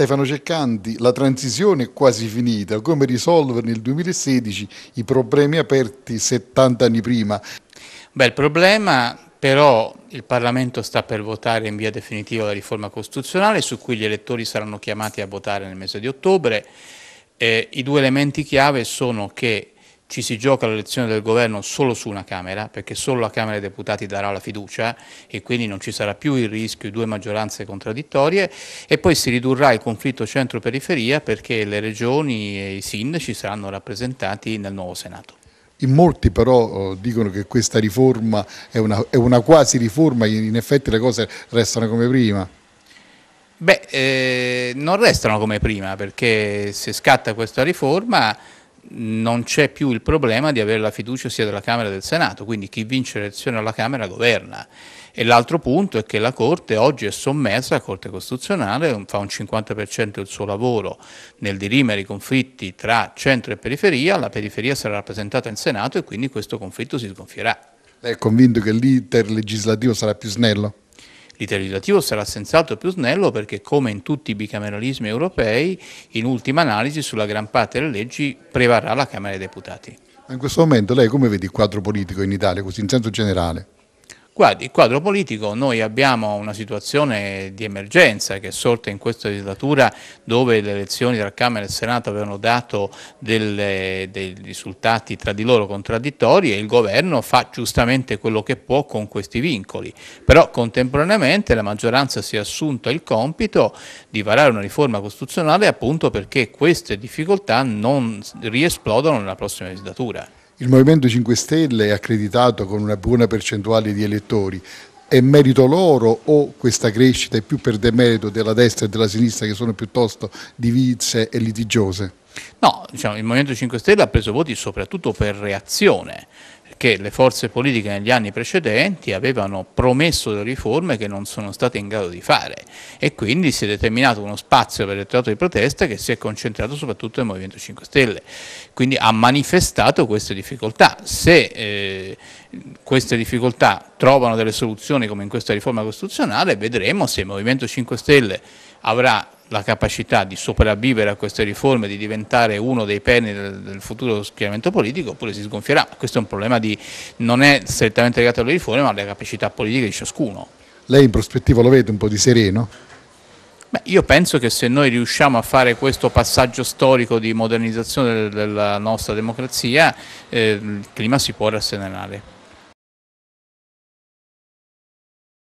Stefano Ceccanti, la transizione è quasi finita, come risolvere nel 2016 i problemi aperti 70 anni prima? Beh, il problema però il Parlamento sta per votare in via definitiva la riforma costituzionale su cui gli elettori saranno chiamati a votare nel mese di ottobre. Eh, I due elementi chiave sono che ci si gioca l'elezione del governo solo su una Camera, perché solo la Camera dei Deputati darà la fiducia e quindi non ci sarà più il rischio di due maggioranze contraddittorie e poi si ridurrà il conflitto centro-periferia perché le regioni e i sindaci saranno rappresentati nel nuovo Senato. In molti però oh, dicono che questa riforma è una, è una quasi riforma, in effetti le cose restano come prima. Beh, eh, non restano come prima perché se scatta questa riforma non c'è più il problema di avere la fiducia sia della Camera che del Senato, quindi chi vince le elezioni alla Camera governa. E l'altro punto è che la Corte oggi è sommersa, la Corte Costituzionale fa un 50% del suo lavoro nel dirimere i conflitti tra centro e periferia, la periferia sarà rappresentata in Senato e quindi questo conflitto si sgonfierà. Lei è convinto che l'iter legislativo sarà più snello? l'iter legislativo sarà senz'altro più snello perché come in tutti i bicameralismi europei, in ultima analisi sulla gran parte delle leggi prevarrà la Camera dei Deputati. Ma In questo momento lei come vede il quadro politico in Italia, così in senso generale? Guardi, il quadro politico, noi abbiamo una situazione di emergenza che è sorta in questa legislatura dove le elezioni tra Camera e Senato avevano dato delle, dei risultati tra di loro contraddittori e il governo fa giustamente quello che può con questi vincoli, però contemporaneamente la maggioranza si è assunta il compito di varare una riforma costituzionale appunto perché queste difficoltà non riesplodano nella prossima legislatura. Il Movimento 5 Stelle è accreditato con una buona percentuale di elettori. È merito loro o questa crescita è più per demerito della destra e della sinistra che sono piuttosto divise e litigiose? No, diciamo, il Movimento 5 Stelle ha preso voti soprattutto per reazione che le forze politiche negli anni precedenti avevano promesso delle riforme che non sono state in grado di fare e quindi si è determinato uno spazio per l'elettorato di protesta che si è concentrato soprattutto nel Movimento 5 Stelle, quindi ha manifestato queste difficoltà. Se eh, queste difficoltà trovano delle soluzioni come in questa riforma costituzionale vedremo se il Movimento 5 Stelle avrà la capacità di sopravvivere a queste riforme, di diventare uno dei perni del, del futuro schieramento politico, oppure si sgonfierà. Questo è un problema di, non è strettamente legato alle riforme, ma alle capacità politiche di ciascuno. Lei in prospettiva lo vede un po' di sereno? Beh, io penso che se noi riusciamo a fare questo passaggio storico di modernizzazione della nostra democrazia, eh, il clima si può rasserenare.